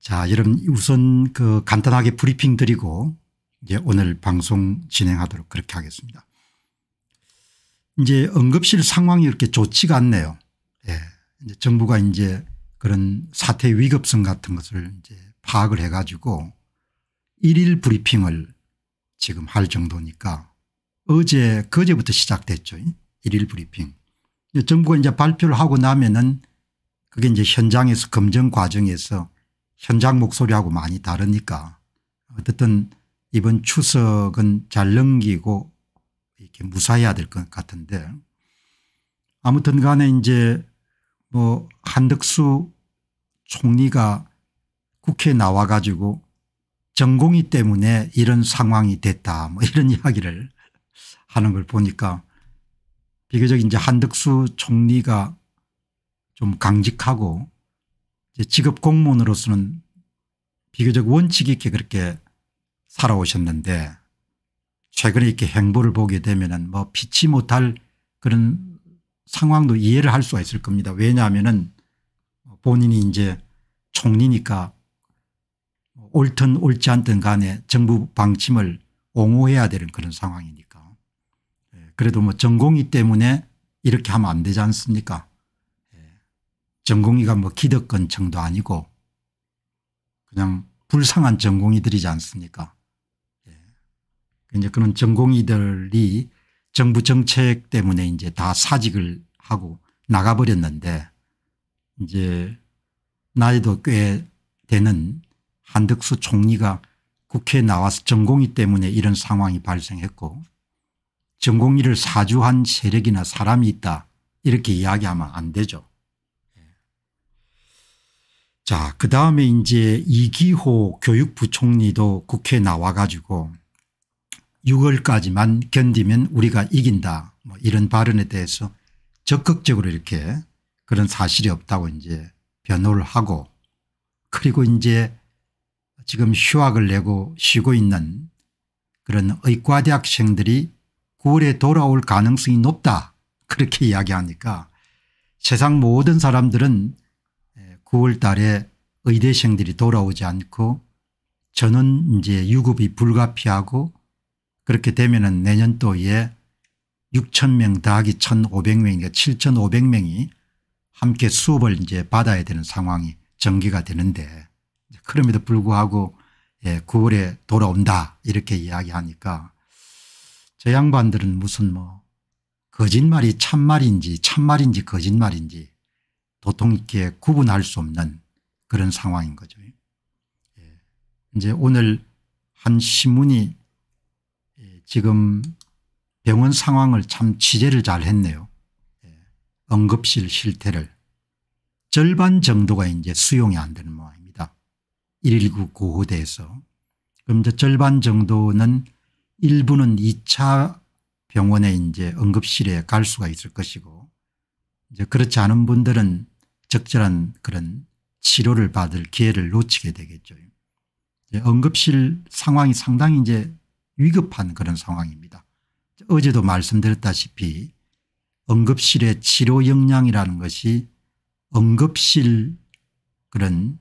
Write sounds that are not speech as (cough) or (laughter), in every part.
자, 여러분 우선 그 간단하게 브리핑 드리고 이제 오늘 방송 진행하도록 그렇게 하겠습니다. 이제 응급실 상황이 이렇게 좋지가 않네요. 예. 이제 정부가 이제 그런 사태 위급성 같은 것을 이제 파악을 해 가지고 일일 브리핑을 지금 할 정도니까 어제 그제부터 시작됐죠. 일일 브리핑. 정부가 이제 발표를 하고 나면은 그게 이제 현장에서 검증 과정에서 현장 목소리하고 많이 다르니까 어쨌든 이번 추석은 잘 넘기고 이렇게 무사해야 될 것 같은데 아무튼 간에 이제 뭐 한덕수 총리가 국회에 나와 가지고 전공이 때문에 이런 상황이 됐다 뭐 이런 (laughs) 이야기를 하는 걸 보니까 비교적 이제 한덕수 총리가 좀 강직하고 직업 공무원으로서는 비교적 원칙 있게 그렇게 살아오셨는데 최근에 이렇게 행보를 보게 되면 뭐 피치 못할 그런 상황도 이해를 할 수가 있을 겁니다. 왜냐하면 본인이 이제 총리니까 옳든 옳지 않든 간에 정부 방침을 옹호해야 되는 그런 상황이니까 예, 그래도 뭐 전공이 때문에 이렇게 하면 안 되지 않습니까 전공의가 뭐 기득권층도 아니고 그냥 불쌍한 전공의들이지 않습니까 예. 이제 그런 전공의들이 정부 정책 때문에 이제 다 사직을 하고 나가버렸는데 이제 나이도 꽤 되는 한덕수 총리가 국회에 나와서 전공의 때문에 이런 상황이 발생했고 전공의를 사주한 세력이나 사람이 있다 이렇게 이야기하면 안 되죠. 자, 그 다음에 이제 이기호 교육부 총리도 국회에 나와 가지고 6월까지만 견디면 우리가 이긴다 뭐 이런 발언에 대해서 적극적으로 이렇게 그런 사실이 없다고 이제 변호를 하고 그리고 이제 지금 휴학을 내고 쉬고 있는 그런 의과대학생들이 9월에 돌아올 가능성이 높다 그렇게 이야기하니까 세상 모든 사람들은 9월 달에 의대생들이 돌아오지 않고 저는 이제 유급이 불가피하고 그렇게 되면은 내년도에 6,000명 더하기 1,500명이니까 7,500명이 함께 수업을 이제 받아야 되는 상황이 전개가 되는데 그럼에도 불구하고 예, 9월에 돌아온다 이렇게 이야기하니까 저 양반들은 무슨 뭐 거짓말이 참말인지 참말인지 거짓말인지 보통 이렇게 구분할 수 없는 그런 상황인 거죠. 예. 이제 오늘 한 신문이 예, 지금 병원 상황을 참 취재를 잘 했네요. 예. 응급실 실태를 절반 정도가 이제 수용이 안 되는 모양입니다. 119 구호대에서. 그럼 이제 절반 정도는 일부는 2차 병원에 이제 응급실에 갈 수가 있을 것이고 이제 그렇지 않은 분들은 적절한 그런 치료를 받을 기회를 놓치게 되겠죠. 응급실 상황이 상당히 이제 위급한 그런 상황입니다. 어제도 말씀드렸다시피 응급실의 치료 역량이라는 것이 응급실 그런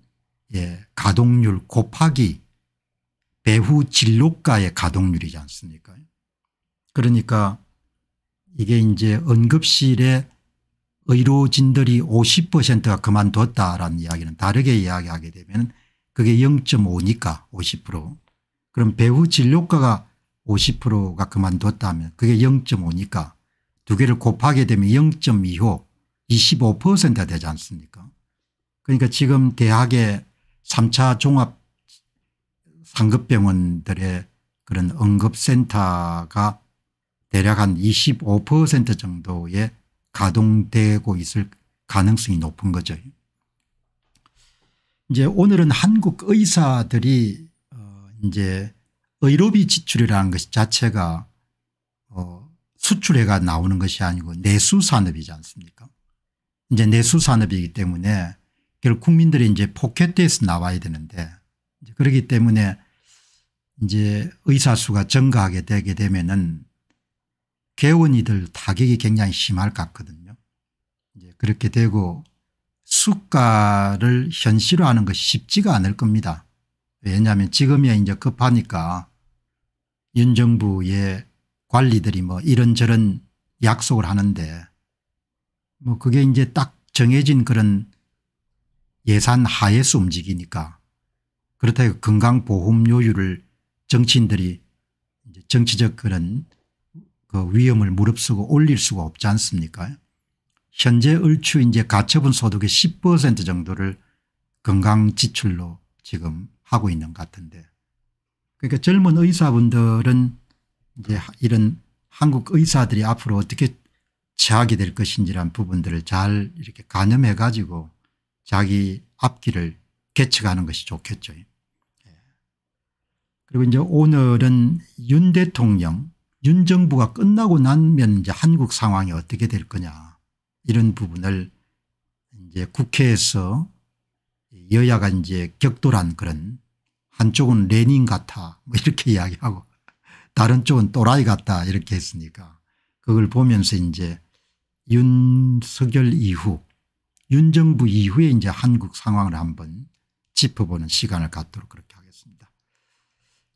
예, 가동률 곱하기 배후 진료가의 가동률이지 않습니까? 그러니까 이게 이제 응급실의 의료진들이 50%가 그만뒀다라는 이야기는 다르게 이야기하게 되면 그게 0.5니까 50% 그럼 배우 진료과가 50%가 그만뒀다면 그게 0.5니까 두 개를 곱하게 되면 0.25 25%가 되지 않습니까 그러니까 지금 대학의 3차 종합 상급병원들의 그런 응급센터가 대략 한 25% 정도의 가동되고 있을 가능성이 높은 거죠. 이제 오늘은 한국 의사들이 어, 이제 의료비 지출이라는 것 자체가 어 수출해가 나오는 것이 아니고 내수산업이지 않습니까 이제 내수산업이기 때문에 결국 국민들이 이제 포켓에서 나와야 되는데 그렇기 때문에 이제 의사 수가 증가하게 되게 되면은 개원이들 타격이 굉장히 심할 것 같거든요. 이제 그렇게 되고 수가를 현실화하는 것이 쉽지가 않을 겁니다. 왜냐하면 지금이야 이제 급하니까 윤 정부의 관리들이 뭐 이런저런 약속을 하는데 뭐 그게 이제 딱 정해진 그런 예산 하에서 움직이니까 그렇다고 건강보험료율을 정치인들이 이제 정치적 그런 그 위험을 무릅쓰고 올릴 수가 없지 않습니까 현재 얼추 이제 가처분 소득의 10% 정도를 건강 지출로 지금 하고 있는 것 같은데 그러니까 젊은 의사분들은 이제 이런 한국 의사들이 앞으로 어떻게 취하게 될 것인지란 부분들을 잘 이렇게 가늠해 가지고 자기 앞길을 개척하는 것이 좋겠죠. 예. 그리고 이제 오늘은 윤 대통령 윤 정부가 끝나고 나면 이제 한국 상황이 어떻게 될 거냐 이런 부분을 이제 국회에서 여야가 이제 격돌한 그런 한쪽은 레닌 같아 뭐 이렇게 (laughs) 이야기하고 다른 쪽은 또라이 같다 이렇게 했으니까 그걸 보면서 이제 윤석열 이후 윤 정부 이후에 이제 한국 상황을 한번 짚어보는 시간을 갖도록 그렇게 하겠습니다.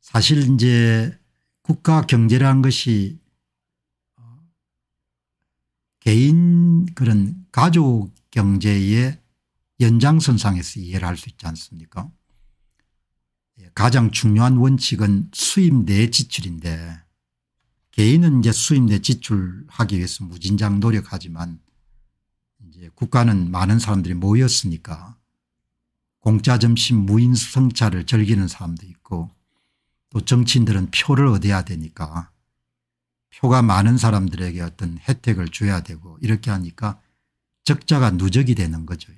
사실 이제 국가 경제라는 것이 어, 개인 그런 가족 경제의 연장선상에서 이해를 할 수 있지 않습니까 예, 가장 중요한 원칙은 수입 내 지출인데 개인은 이제 수입 내 지출하기 위해서 무진장 노력하지만 이제 국가는 많은 사람들이 모였으니까 공짜 점심 무인 성찰을 즐기는 사람도 있고 또 정치인들은 표를 얻어야 되니까 표가 많은 사람들에게 어떤 혜택을 줘야 되고 이렇게 하니까 적자가 누적이 되는 거죠.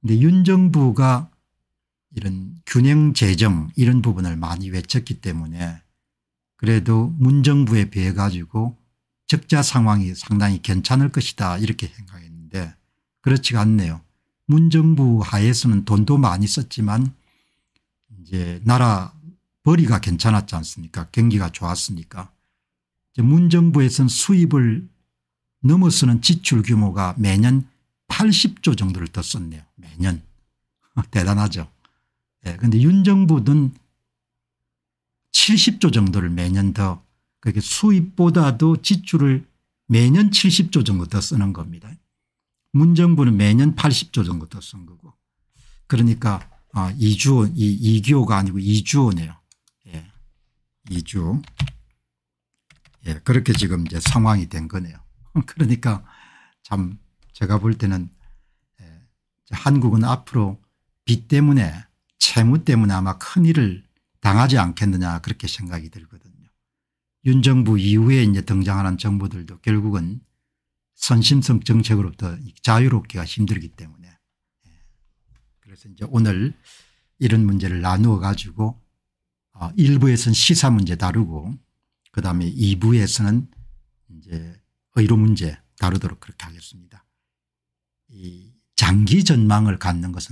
근데 윤정부가 이런 균형 재정 이런 부분을 많이 외쳤기 때문에 그래도 문정부에 비해 가지고 적자 상황이 상당히 괜찮을 것이다 이렇게 생각했는데 그렇지가 않네요. 문정부 하에서는 돈도 많이 썼지만 이제 나라 벌이가 괜찮았지 않습니까 경기가 좋았으니까 문정부에서는 수입을 넘어서는 지출 규모가 매년 80조 정도를 더 썼네요. 매년. (laughs) 대단하죠. 그런데 예, 네, 윤정부는 70조 정도를 매년 더 그게 수입보다도 지출을 매년 70조 정도 더 쓰는 겁니다. 문정부는 매년 80조 정도 더 쓴 거고 그러니까 아, 2조 이2기가 아니고 2주호네요. 2주 예, 그렇게 지금 이제 상황이 된 거네요. (laughs) 그러니까 참 제가 볼 때는 예, 한국은 앞으로 빚 때문에 채무 때문에 아마 큰일을 당하지 않겠느냐 그렇게 생각이 들거든요. 윤 정부 이후에 이제 등장하는 정부들도 결국은 선심성 정책으로부터 자유롭기가 힘들기 때문에 예, 그래서 이제 오늘 이런 문제를 나누어 가지고 1부에서는 아, 시사 문제 다루고 그다음에 2부에서는 이제 의료 문제 다루도록 그렇게 하겠습니다. 이 장기 전망을 갖는 것은